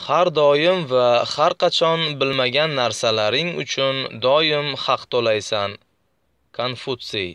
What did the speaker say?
Har doim va har qachon bilmagan narsalaring uchun doim haq to'laysan. Konfutsiy